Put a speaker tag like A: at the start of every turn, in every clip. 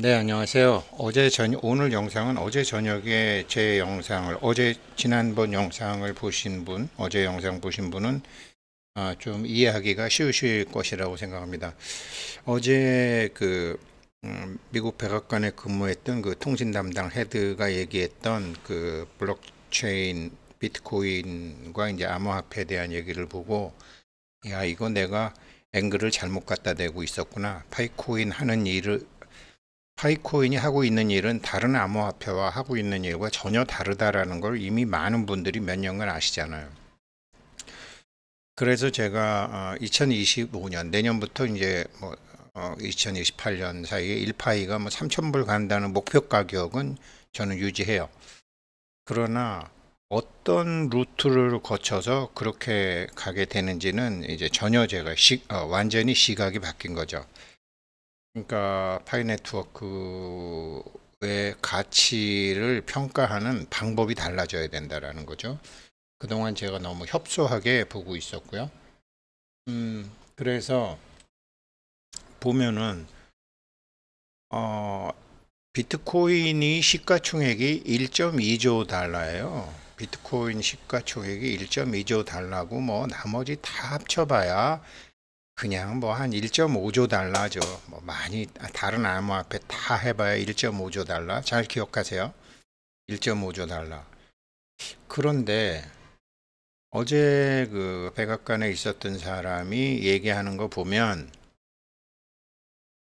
A: 네 안녕하세요 어제 전 오늘 영상은 어제 저녁에 제 영상을 어제 지난번 영상을 보신 분 어제 영상 보신 분은 아, 좀 이해하기가 쉬우실 것이라고 생각합니다 어제 그 음, 미국 백악관에 근무했던 그 통신 담당 헤드가 얘기했던 그 블록체인 비트코인과 이제 암호화폐에 대한 얘기를 보고 야 이거 내가 앵글을 잘못 갖다 대고 있었구나 파이코인 하는 일을 파이코인이 하고 있는 일은 다른 암호화폐와 하고 있는 일과 전혀 다르다라는 걸 이미 많은 분들이 몇 년간 아시잖아요. 그래서 제가 2025년 어, 내년부터 이제 뭐 2028년 어, 사이에 1파이가 뭐 3,000불 간다는 목표 가격은 저는 유지해요. 그러나 어떤 루트를 거쳐서 그렇게 가게 되는지는 이제 전혀 제가 시, 어, 완전히 시각이 바뀐 거죠. 그러니까 파이 네트워크의 가치를 평가하는 방법이 달라져야 된다라는 거죠. 그동안 제가 너무 협소하게 보고 있었고요. 음, 그래서 보면은 어, 비트코인이 시가총액이 1.2조 달러예요. 비트코인 시가총액이 1.2조 달러고 뭐 나머지 다 합쳐봐야 그냥 뭐 한 1.5조 달러죠. 뭐 많이 아, 다른 암호 앞에 다 해봐야 1.5조 달러. 잘 기억하세요. 1.5조 달러. 그런데 어제 그 백악관에 있었던 사람이 얘기하는 거 보면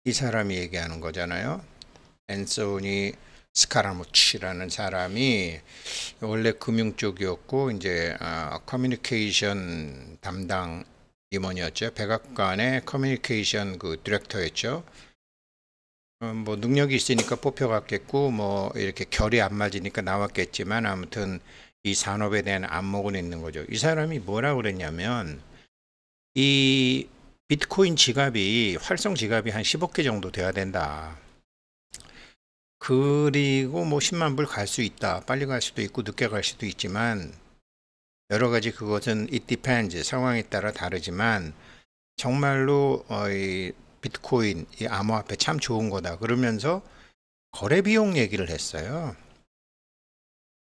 A: 이 사람이 얘기하는 거잖아요. 앤소니 스카라무치라는 사람이 원래 금융 쪽이었고 이제 어, 커뮤니케이션 담당 임원이었죠. 백악관의 커뮤니케이션 그 디렉터였죠. 음, 뭐 능력이 있으니까 뽑혀갔겠고 뭐 이렇게 결이 안 맞으니까 나왔겠지만 아무튼 이 산업에 대한 안목은 있는 거죠. 이 사람이 뭐라 고 그랬냐면 이 비트코인 지갑이 활성 지갑이 한1억개 정도 돼야 된다. 그리고 뭐 10만 불 갈 수 있다. 빨리 갈 수도 있고 늦게 갈 수도 있지만 여러 가지 그것은 it depends 상황에 따라 다르지만 정말로 어, 이 비트코인 이 암호화폐 참 좋은 거다 그러면서 거래 비용 얘기를 했어요.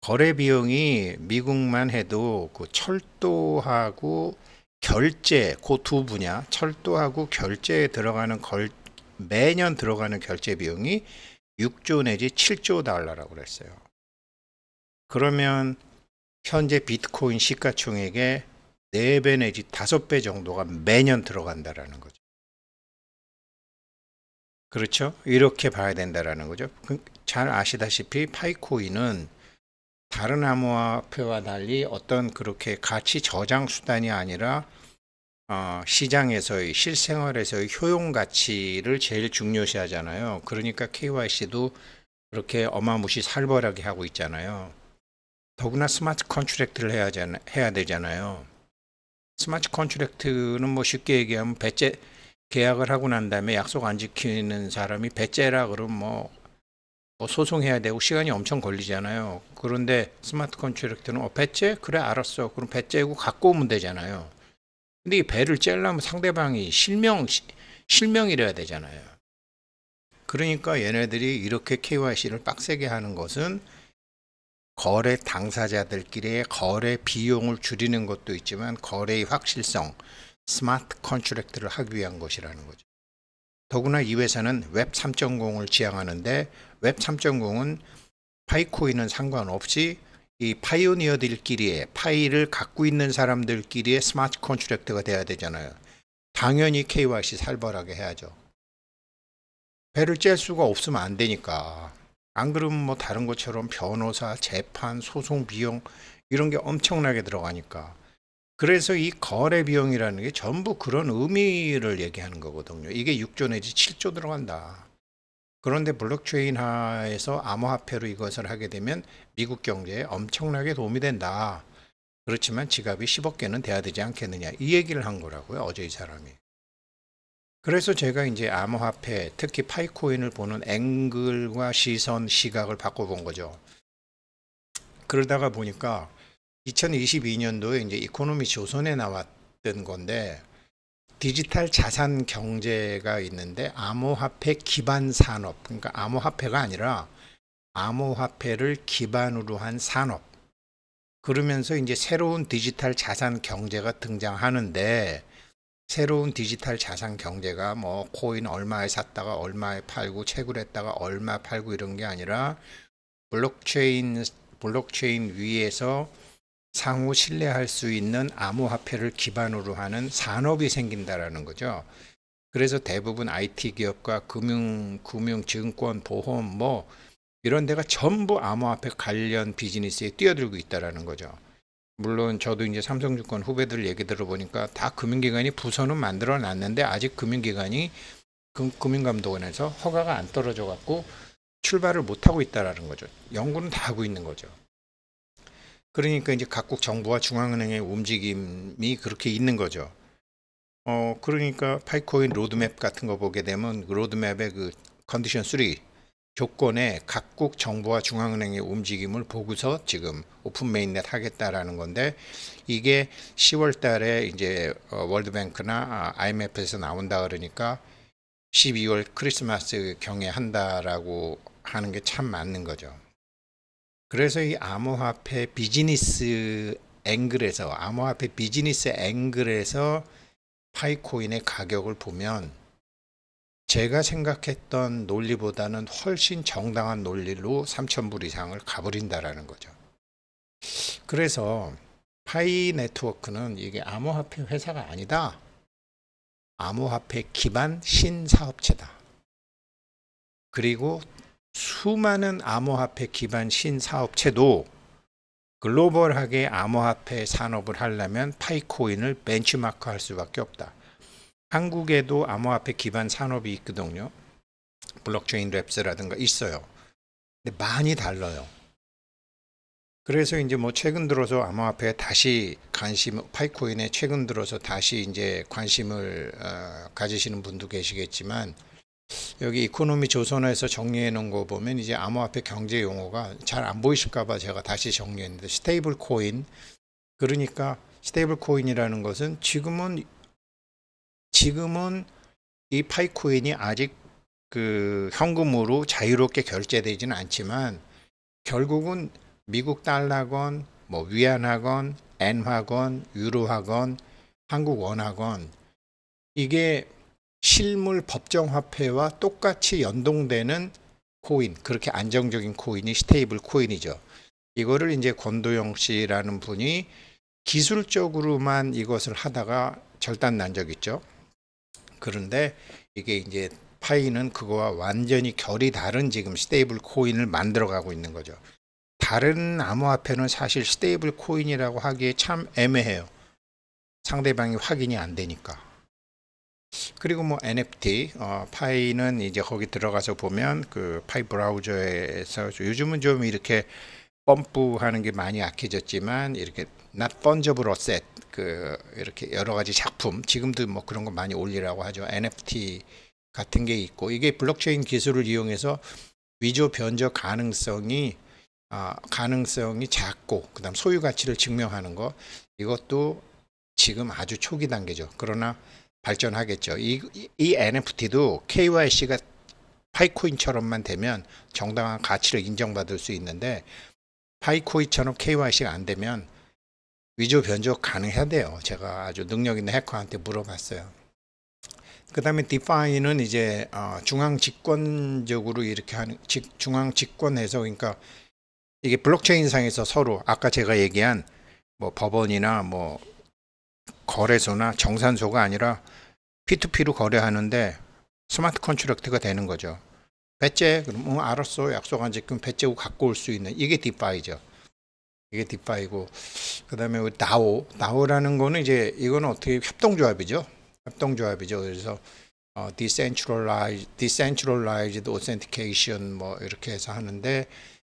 A: 거래 비용이 미국만 해도 그 철도하고 결제 그 두 분야 철도하고 결제에 들어가는 걸, 매년 들어가는 결제 비용이 6조 내지 7조 달러라고 그랬어요. 그러면 현재 비트코인 시가총액의 4배 내지 5배 정도가 매년 들어간다라는 거죠. 그렇죠? 이렇게 봐야 된다라는 거죠. 그 잘 아시다시피 파이코인은 다른 암호화폐와 달리 어떤 그렇게 가치 저장 수단이 아니라 어, 시장에서의 실생활에서의 효용 가치를 제일 중요시 하잖아요. 그러니까 KYC도 그렇게 어마무시 살벌하게 하고 있잖아요. 더구나 스마트 컨트랙트를 해야, 해야 되잖아요. 스마트 컨트랙트는 뭐 쉽게 얘기하면 배째 계약을 하고 난 다음에 약속 안 지키는 사람이 배째라 그러면 뭐, 뭐, 소송해야 되고 시간이 엄청 걸리잖아요. 그런데 스마트 컨트랙트는 어 배째 그래 알았어. 그럼 배째고 갖고 오면 되잖아요. 근데 이 배를 째려면 상대방이 실명 실명이래야 되잖아요. 그러니까 얘네들이 이렇게 KYC를 빡세게 하는 것은 거래 당사자들끼리의 거래 비용을 줄이는 것도 있지만 거래의 확실성, 스마트 컨트랙트를 하기 위한 것이라는 거죠. 더구나 이 회사는 웹 3.0을 지향하는데 웹 3.0은 파이코인은 상관없이 이 파이오니어들끼리의 파이를 갖고 있는 사람들끼리의 스마트 컨트랙트가 돼야 되잖아요. 당연히 KYC 살벌하게 해야죠. 배를 짤 수가 없으면 안 되니까. 안 그러면 뭐 다른 것처럼 변호사, 재판, 소송 비용 이런 게 엄청나게 들어가니까. 그래서 이 거래 비용이라는 게 전부 그런 의미를 얘기하는 거거든요. 이게 6조 내지 7조 들어간다. 그런데 블록체인 하에서 암호화폐로 이것을 하게 되면 미국 경제에 엄청나게 도움이 된다. 그렇지만 지갑이 10억 개는 돼야 되지 않겠느냐. 이 얘기를 한 거라고요. 어제 이 사람이. 그래서 제가 이제 암호화폐, 특히 파이코인을 보는 앵글과 시선, 시각을 바꿔본 거죠. 그러다가 보니까 2022년도에 이제 이코노미 조선에 나왔던 건데 디지털 자산 경제가 있는데 암호화폐 기반 산업, 그러니까 암호화폐가 아니라 암호화폐를 기반으로 한 산업. 그러면서 이제 새로운 디지털 자산 경제가 등장하는데 새로운 디지털 자산 경제가 뭐 코인 얼마에 샀다가 얼마에 팔고 채굴 했다가 얼마 팔고 이런 게 아니라 블록체인 블록체인 위에서 상호 신뢰할 수 있는 암호화폐를 기반으로 하는 산업이 생긴다라는 거죠. 그래서 대부분 IT 기업과 금융, 금융, 증권, 보험 뭐 이런 데가 전부 암호화폐 관련 비즈니스에 뛰어들고 있다라는 거죠. 물론 저도 이제 삼성증권 후배들 얘기 들어보니까 다 금융기관이 부서는 만들어 놨는데 아직 금융기관이 금, 금융감독원에서 허가가 안 떨어져 갖고 출발을 못 하고 있다라는 거죠. 연구는 다 하고 있는 거죠. 그러니까 이제 각국 정부와 중앙은행의 움직임이 그렇게 있는 거죠. 어 그러니까 파이코인 로드맵 같은 거 보게 되면 로드맵의 그 컨디션 3 조건에 각국 정부와 중앙은행의 움직임을 보고서 지금 오픈 메인넷 하겠다라는 건데 이게 10월 달에 이제 어, 월드뱅크나 IMF에서 아, 나온다 그러니까 12월 크리스마스 경에 한다라고 하는 게 참 맞는 거죠. 그래서 이 암호화폐 비즈니스 앵글에서 암호화폐 비즈니스 앵글에서 파이코인의 가격을 보면 제가 생각했던 논리보다는 훨씬 정당한 논리로 3,000불 이상을 가버린다라는 거죠. 그래서 파이 네트워크는 이게 암호화폐 회사가 아니다. 암호화폐 기반 신사업체다. 그리고 수많은 암호화폐 기반 신사업체도 글로벌하게 암호화폐 산업을 하려면 파이코인을 벤치마크 할 수밖에 없다. 한국에도 암호화폐 기반 산업이 있거든요. 블록체인 랩스라든가 있어요. 근데 많이 달라요. 그래서 이제 뭐 최근 들어서 암호화폐에 다시 관심, 파이코인에 최근 들어서 다시 이제 관심을 어, 가지시는 분도 계시겠지만 여기 이코노미 조선에서 정리해 놓은 거 보면 이제 암호화폐 경제 용어가 잘 안 보이실까봐 제가 다시 정리했는데 스테이블 코인 그러니까 스테이블 코인이라는 것은 지금은 지금은 이 파이코인이 아직 그 현금으로 자유롭게 결제되지는 않지만 결국은 미국 달러건 뭐 위안하건 엔화건 유로하건 한국 원화건 이게 실물 법정화폐와 똑같이 연동되는 코인 그렇게 안정적인 코인이 스테이블 코인이죠. 이거를 이제 권도영 씨라는 분이 기술적으로만 이것을 하다가 절단 난 적 있죠. 그런데 이게 이제 파이는 그거와 완전히 결이 다른 지금 스테이블 코인을 만들어 가고 있는 거죠. 다른 암호화폐는 사실 스테이블 코인이라고 하기에 참 애매해요. 상대방이 확인이 안 되니까. 그리고 뭐 NFT, 어, 파이는 이제 거기 들어가서 보면 그 파이 브라우저에서 요즘은 좀 이렇게 펌프하는 게 많이 약해졌지만 이렇게 not fungible asset 그 이렇게 여러 가지 작품 지금도 뭐 그런 거 많이 올리라고 하죠. NFT 같은 게 있고 이게 블록체인 기술을 이용해서 위조 변조 가능성이 아, 가능성이 작고 그다음 소유 가치를 증명하는 거 이것도 지금 아주 초기 단계죠. 그러나 발전하겠죠. 이, 이 NFT도 KYC가 파이코인처럼만 되면 정당한 가치를 인정받을 수 있는데 파이코인처럼 KYC가 안 되면 위조 변조 가능해야 돼요. 제가 아주 능력 있는 해커한테 물어봤어요. 그 다음에 디파이는 이제 어, 중앙 집권적으로 이렇게 하는 중앙 집권해서 그러니까 이게 블록체인 상에서 서로 아까 제가 얘기한 뭐 법원이나 뭐 거래소나 정산소가 아니라 P2P로 거래하는데 스마트 컨트랙트가 되는 거죠. 배째 그럼 응, 어, 알았어 약속한 지금 배째고 갖고 올 수 있는 이게 디파이죠. 이게 디파이고 그다음에 우리 그 다오 다오라는 거는 이제 이거는 어떻게 협동조합이죠 협동조합이죠 그래서 어, decentralized, d e c e n t r a 뭐 이렇게 해서 하는데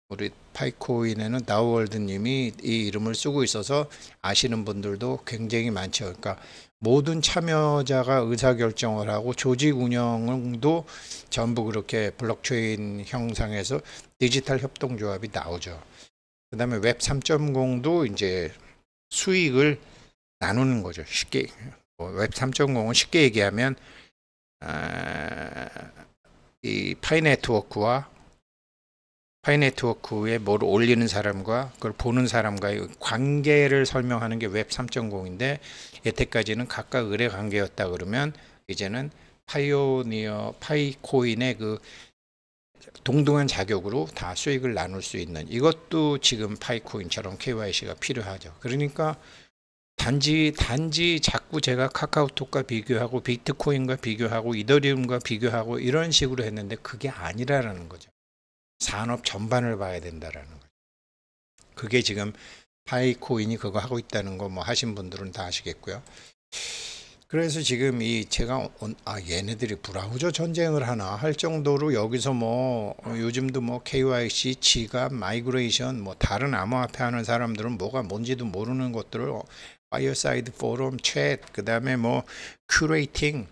A: 우리 파이코인에는 다오월드님이 이 이름을 쓰고 있어서 아시는 분들도 굉장히 많죠. 그러니까 모든 참여자가 의사결정을 하고 조직 운영도 전부 그렇게 블록체인 형상에서 디지털 협동조합이 나오죠. 그 다음에 웹 3.0도 이제 수익을 나누는 거죠. 쉽게 뭐 웹 3.0은 쉽게 얘기하면 아, 이 파이 네트워크와 파이 네트워크에 뭘 올리는 사람과 그걸 보는 사람과의 관계를 설명하는 게 웹 3.0인데 여태까지는 각각 의뢰 관계였다 그러면 이제는 파이오니어 파이 코인의 그 동등한 자격으로 다 수익을 나눌 수 있는 이것도 지금 파이코인처럼 KYC가 필요하죠. 그러니까 단지 단지 자꾸 제가 카카오톡과 비교하고 비트코인과 비교하고 이더리움과 비교하고 이런 식으로 했는데 그게 아니라라는 거죠. 산업 전반을 봐야 된다라는 거죠. 그게 지금 파이코인이 그거 하고 있다는 거 뭐 하신 분들은 다 아시겠고요. 그래서 지금 이 제가 아 얘네들이 브라우저 전쟁을 하나 할 정도로 여기서 뭐 어, 요즘도 뭐 KYC, 지갑, 마이그레이션 뭐 다른 암호화폐 하는 사람들은 뭐가 뭔지도 모르는 것들을 어, 파이어사이드 포럼, 챗, 그다음에 뭐 큐레이팅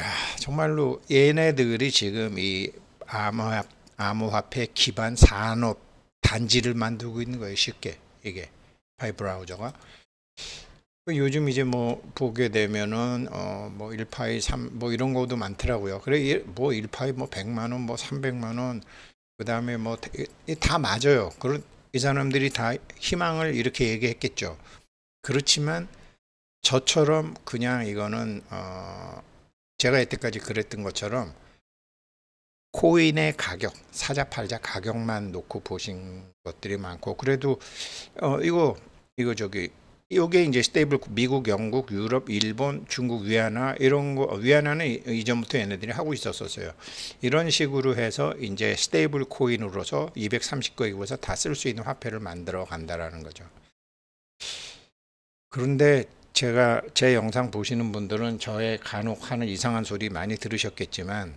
A: 야, 정말로 얘네들이 지금 이 암호화, 암호화폐 기반 산업 단지를 만들고 있는 거예요 쉽게 이게 파이 브라우저가 그 요즘 이제 뭐 보게 되면은 어뭐 1파이 3 뭐 이런 것도 많더라고요. 그래 뭐 1파이 뭐 100만 원, 뭐 300만 원 그다음에 뭐 다 맞아요. 그런 이 사람들이 다 희망을 이렇게 얘기했겠죠. 그렇지만 저처럼 그냥 이거는 어 제가 여태까지 그랬던 것처럼 코인의 가격, 사자 팔자 가격만 놓고 보신 것들이 많고 그래도 어 이거 이거 저기 이게 이제 스테이블 미국, 영국, 유럽, 일본, 중국, 위안화 이런 거 위안화는 이전부터 얘네들이 하고 있었었어요. 이런 식으로 해서 이제 스테이블 코인으로서 230개국에서 다 쓸 수 있는 화폐를 만들어 간다라는 거죠. 그런데 제가 제 영상 보시는 분들은 저의 간혹 하는 이상한 소리 많이 들으셨겠지만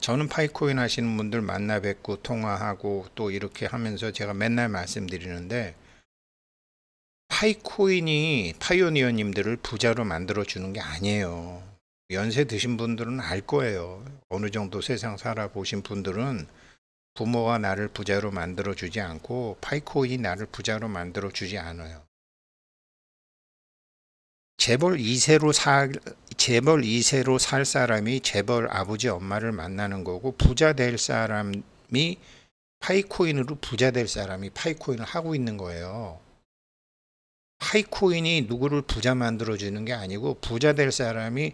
A: 저는 파이코인 하시는 분들 만나 뵙고 통화하고 또 이렇게 하면서 제가 맨날 말씀드리는데 파이코인이 파이오니어님들을 부자로 만들어주는 게 아니에요. 연세 드신 분들은 알 거예요. 어느 정도 세상 살아보신 분들은 부모가 나를 부자로 만들어주지 않고 파이코인이 나를 부자로 만들어주지 않아요. 재벌 2세로 살 재벌 2세로 살 사람이 재벌 아버지 엄마를 만나는 거고 부자 될 사람이 파이코인으로 부자 될 사람이 파이코인을 하고 있는 거예요. 파이코인이 누구를 부자 만들어주는 게 아니고 부자 될 사람이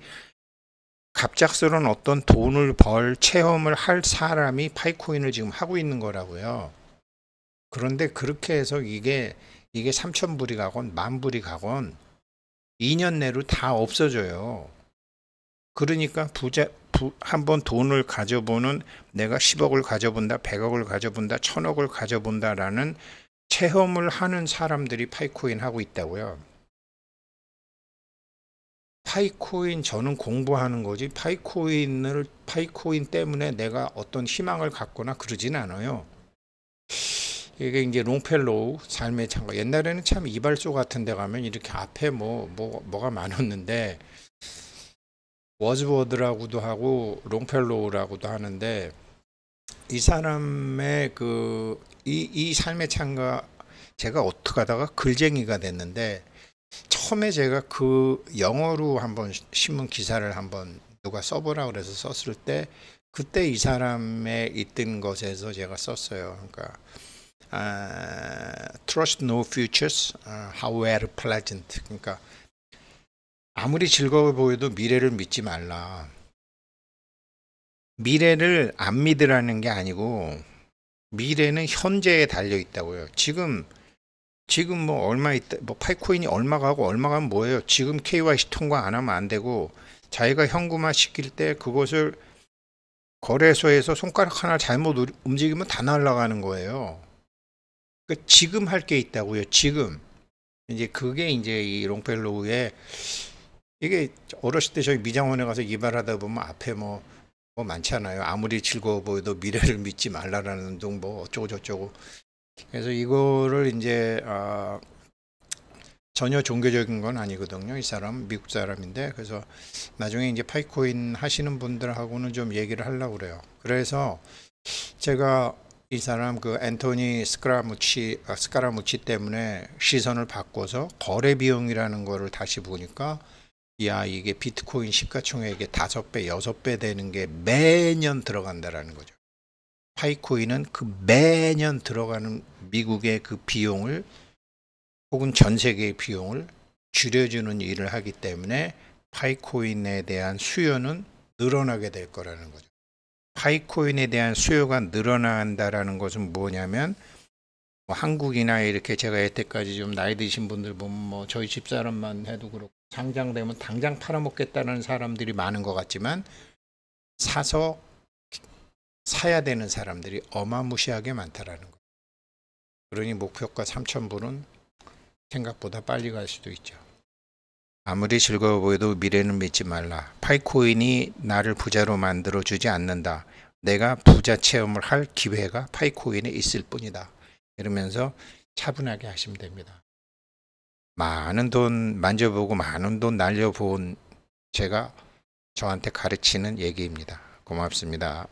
A: 갑작스런 어떤 돈을 벌 체험을 할 사람이 파이코인을 지금 하고 있는 거라고요. 그런데 그렇게 해서 이게 이게 3천 불이 가건 만 불이 가건 2년 내로 다 없어져요. 그러니까 부자 한 번 돈을 가져보는 내가 10억을 가져본다, 100억을 가져본다, 1000억을 가져본다라는 체험을 하는 사람들이 파이코인 하고 있다고요. 파이코인 저는 공부하는 거지 파이코인을 파이코인 때문에 내가 어떤 희망을 갖거나 그러진 않아요. 이게 이제 롱펠로우 삶의 창가 옛날에는 참 이발소 같은 데 가면 이렇게 앞에 뭐, 뭐 뭐가 많았는데 워즈워드라고도 하고 롱펠로우라고도 하는데 이 사람의 그 이 이 삶의 참가 제가 어떻게 하다가 글쟁이가 됐는데 처음에 제가 그 영어로 한번 신문 기사를 한번 누가 써보라 그래서 썼을 때 그때 이 사람의 있던 것에서 제가 썼어요. 그러니까 uh, trust no futures, uh, 아, however pleasant. 그러니까 아무리 즐거워 보여도 미래를 믿지 말라. 미래를 안 믿으라는 게 아니고 미래는 현재에 달려 있다고요. 지금 지금 뭐 얼마 있다 뭐 파이코인이 얼마 가고 얼마 가면 뭐예요? 지금 KYC 통과 안 하면 안 되고 자기가 현금화 시킬 때 그것을 거래소에서 손가락 하나 잘못 움직이면 다 날아가는 거예요. 그러니까 지금 할 게 있다고요. 지금 이제 그게 이제 이 롱펠로우의 이게 어렸을 때 저희 미장원에 가서 이발하다 보면 앞에 뭐뭐 많잖아요. 아무리 즐거워 보여도 미래를 믿지 말라라는 운동 뭐 어쩌고 저쩌고. 그래서 이거를 이제 아, 전혀 종교적인 건 아니거든요. 이 사람 미국 사람인데 그래서 나중에 이제 파이코인 하시는 분들하고는 좀 얘기를 하려고 그래요. 그래서 제가 이 사람 그 앤토니 스카라무치 아, 스카라무치 때문에 시선을 바꿔서 거래 비용이라는 거를 다시 보니까 야 이게 비트코인 시가총액의 다섯 배 여섯 배 되는 게 매년 들어간다라는 거죠. 파이코인은 그 매년 들어가는 미국의 그 비용을 혹은 전 세계의 비용을 줄여주는 일을 하기 때문에 파이코인에 대한 수요는 늘어나게 될 거라는 거죠. 파이코인에 대한 수요가 늘어난다라는 것은 뭐냐면 뭐 한국이나 이렇게 제가 여태까지 좀 나이 드신 분들 보면 뭐 저희 집사람만 해도 그렇고 상장되면 당장 팔아먹겠다는 사람들이 많은 것 같지만 사서 사야 되는 사람들이 어마무시하게 많다라는 거예요. 그러니 목표가 3천0불은 생각보다 빨리 갈 수도 있죠. 아무리 즐거워 보여도 미래는 믿지 말라. 파이코인이 나를 부자로 만들어 주지 않는다. 내가 부자 체험을 할 기회가 파이코인에 있을 뿐이다. 이러면서 차분하게 하시면 됩니다. 많은 돈 만져보고 많은 돈 날려본 제가 저한테 가르치는 얘기입니다. 고맙습니다.